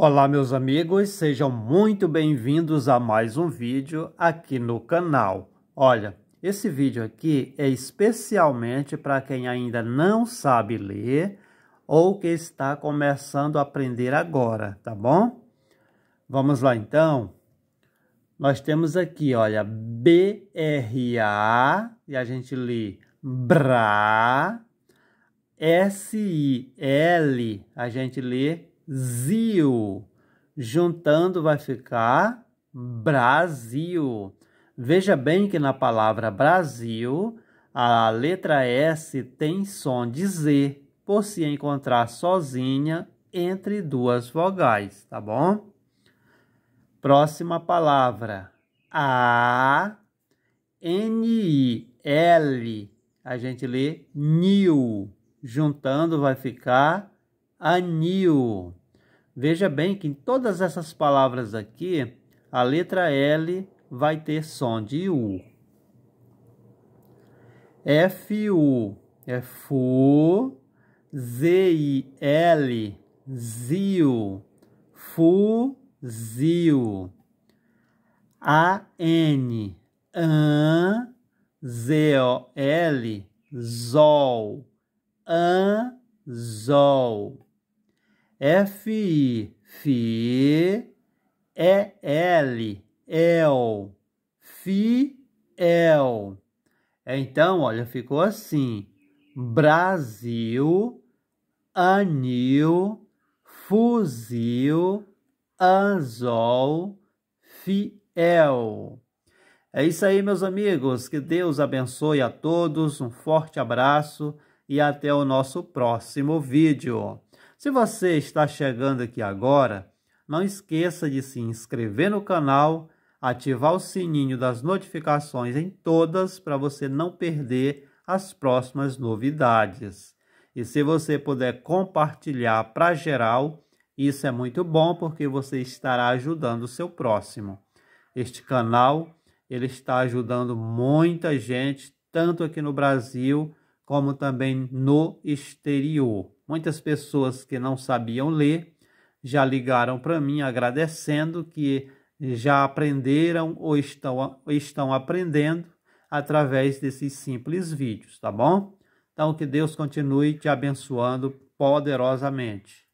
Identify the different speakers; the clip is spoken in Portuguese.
Speaker 1: Olá meus amigos, sejam muito bem-vindos a mais um vídeo aqui no canal. Olha, esse vídeo aqui é especialmente para quem ainda não sabe ler ou que está começando a aprender agora, tá bom? Vamos lá então. Nós temos aqui, olha, B R A e a gente lê BRA, S I L a gente lê Zio Juntando vai ficar Brasil. Veja bem que na palavra Brasil, a letra S tem som de Z, por se encontrar sozinha entre duas vogais, tá bom? Próxima palavra. A, N, I, L. A gente lê new. Juntando vai ficar anil. Veja bem que em todas essas palavras aqui, a letra L vai ter som de U. F-U é FU, Z-I-L, ZIL, zio, a n A-N, AN, Z-O-L, ZOL, FI, FI, l EL, FIEL. É, então, olha, ficou assim. Brasil, anil, fuzil, anzol, fiel. É isso aí, meus amigos. Que Deus abençoe a todos. Um forte abraço e até o nosso próximo vídeo. Se você está chegando aqui agora, não esqueça de se inscrever no canal, ativar o sininho das notificações em todas para você não perder as próximas novidades. E se você puder compartilhar para geral, isso é muito bom porque você estará ajudando o seu próximo. Este canal ele está ajudando muita gente, tanto aqui no Brasil como também no exterior. Muitas pessoas que não sabiam ler já ligaram para mim agradecendo que já aprenderam ou estão, estão aprendendo através desses simples vídeos, tá bom? Então que Deus continue te abençoando poderosamente.